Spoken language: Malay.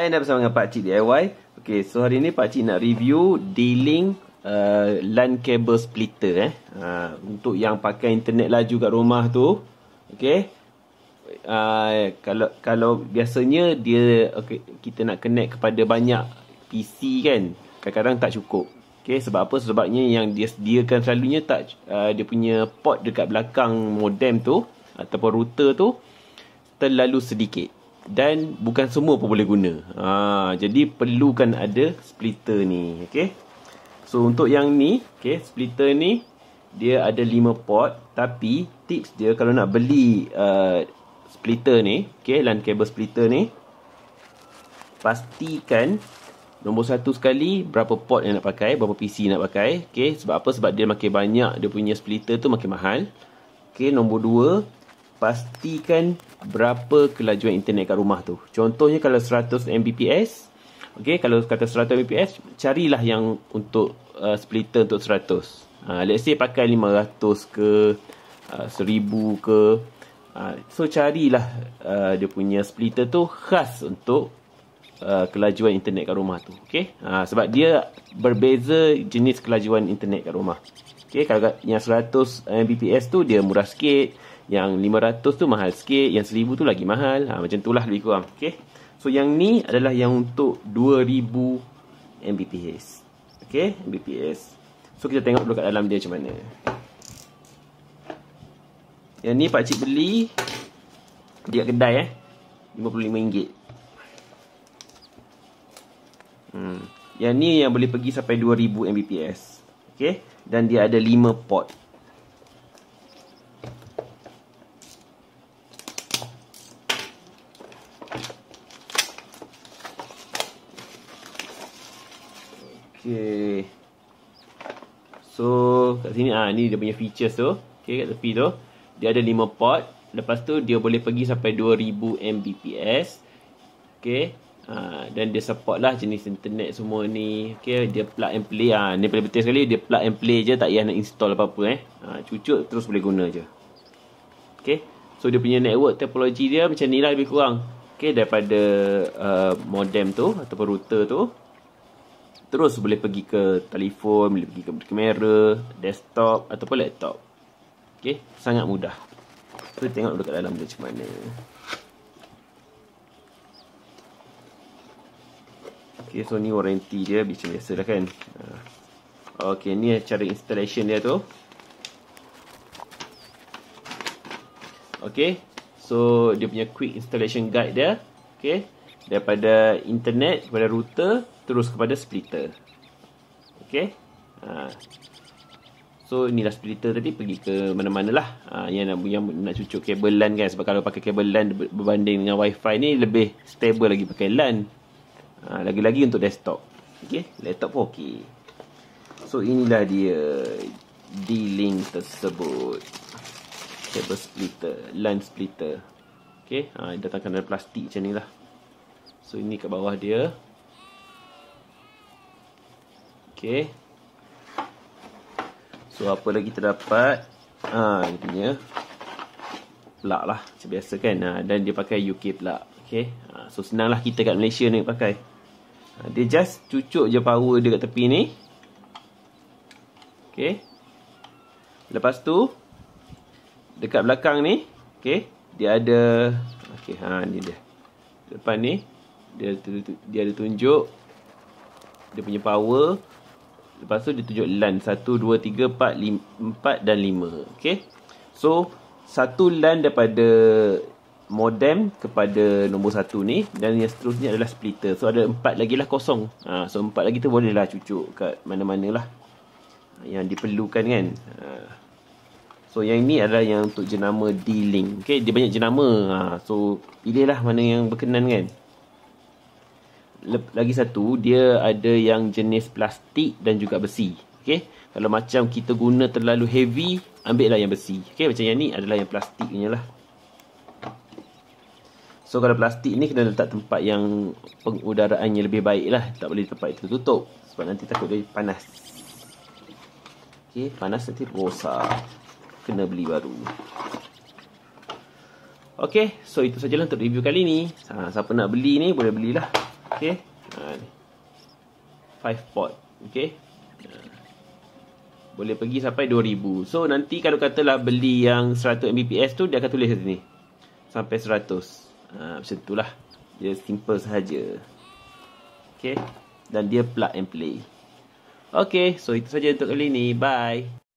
Hai, anda bersama dengan Pakcik DIY. Okay, so hari ni Pakcik nak review dealing uh, LAN cable splitter eh. Uh, untuk yang pakai internet laju kat rumah tu. Okay. Uh, kalau kalau biasanya dia okay, kita nak connect kepada banyak PC kan. Kadang-kadang tak cukup. Okay, sebab apa? Sebabnya yang dia sediakan selalunya tak uh, dia punya port dekat belakang modem tu ataupun router tu terlalu sedikit dan bukan semua pun boleh guna. Ha, jadi perlukan ada splitter ni, Okay. So untuk yang ni, okay, splitter ni dia ada 5 port tapi tips dia kalau nak beli uh, splitter ni, okay, LAN cable splitter ni pastikan nombor satu sekali berapa port yang nak pakai, berapa PC nak pakai, Okay. Sebab apa? Sebab dia makin banyak dia punya splitter tu makin mahal. Okay. nombor dua pastikan berapa kelajuan internet kat rumah tu. Contohnya kalau 100 Mbps, okey kalau kata 100 Mbps, carilah yang untuk uh, splitter untuk 100. Uh, let's say pakai 500 ke uh, 1000 ke uh, so carilah uh, dia punya splitter tu khas untuk Uh, kelajuan internet kat rumah tu okay? uh, sebab dia berbeza jenis kelajuan internet kat rumah okay, kalau yang 100 Mbps tu dia murah sikit yang 500 tu mahal sikit, yang 1000 tu lagi mahal. Ha, macam lah lebih kurang. okay? So yang ni adalah yang untuk 2000 Mbps. okay? Mbps. So kita tengok dulu kat dalam dia macam mana. Yang ni pak cik beli di kedai eh. RM55. Hmm. Yang ni yang boleh pergi sampai 2000 Mbps. okay? dan dia ada 5 port. Okay So kat sini ah ni dia punya features tu Okay kat tepi tu Dia ada 5 port Lepas tu dia boleh pergi sampai 2000 Mbps Okay ha, Dan dia support lah jenis internet semua ni Okay dia plug and play ha, Ni paling penting sekali dia plug and play je Tak payah nak install apa-apa eh ha, Cucuk terus boleh guna je Okay So dia punya network topology dia macam ni lah lebih kurang Okay daripada uh, modem tu Ataupun router tu Terus boleh pergi ke telefon, boleh pergi ke kamera, desktop ataupun laptop. Okey, sangat mudah. Tu so, tengok dulu kat dalam dia macam mana. Okey, so ni warranty dia macam biasa dah kan. Ah. Okey, ni cara installation dia tu. Okey. So dia punya quick installation guide dia. Okey. Daripada internet, daripada router terus kepada splitter. Okay. Ha. So inilah splitter tadi pergi ke mana-mana lah. Ha, yang, nak, yang nak cucuk kabel LAN kan. Sebab kalau pakai kabel LAN berbanding dengan wifi ni lebih stable lagi pakai LAN. Ha, lagi-lagi untuk desktop. Okay. Laptop pun So inilah dia D-Link tersebut. Kabel splitter. LAN splitter. Okay. Ha, datangkan dari plastik macam ni lah. So ini kat bawah dia. Okey, So apa lagi terdapat? Ah, ha, dia plak lah macam biasa kan. Ha, dan dia pakai UK plak. Okey, Ha, so senanglah kita kat Malaysia ni pakai. Ha, dia just cucuk je power dia kat tepi ni. Okey, Lepas tu dekat belakang ni, Okey, dia ada Okey, ha ni dia. Depan ni dia dia ada tunjuk dia punya power Lepas tu dia tunjuk LAN 1, 2, 3, 4, 5, 4 dan 5 Okay So Satu LAN daripada Modem kepada nombor satu ni Dan yang seterusnya adalah splitter So ada empat lagi lah kosong ha, So empat lagi tu boleh lah cucuk kat mana-mana lah Yang diperlukan kan ha. So yang ni adalah yang untuk jenama D-Link Okay dia banyak jenama ha, So pilih lah mana yang berkenan kan lagi satu dia ada yang jenis plastik dan juga besi okey kalau macam kita guna terlalu heavy ambil lah yang besi okey macam yang ni adalah yang plastik punya lah so kalau plastik ni kena letak tempat yang pengudaraannya lebih baik lah tak boleh tempat itu tutup sebab nanti takut dia panas okey panas nanti rosak kena beli baru Okay, so itu sajalah untuk review kali ni. Ha, siapa nak beli ni, boleh belilah. Okay, Ha ni. 5 port. Okay, Boleh pergi sampai 2000. So nanti kalau katalah beli yang 100 Mbps tu dia akan tulis kat sini. Sampai 100. Ha macam itulah. Dia simple saja. Okey. Dan dia plug and play. Okey, so itu saja untuk kali ini. Bye.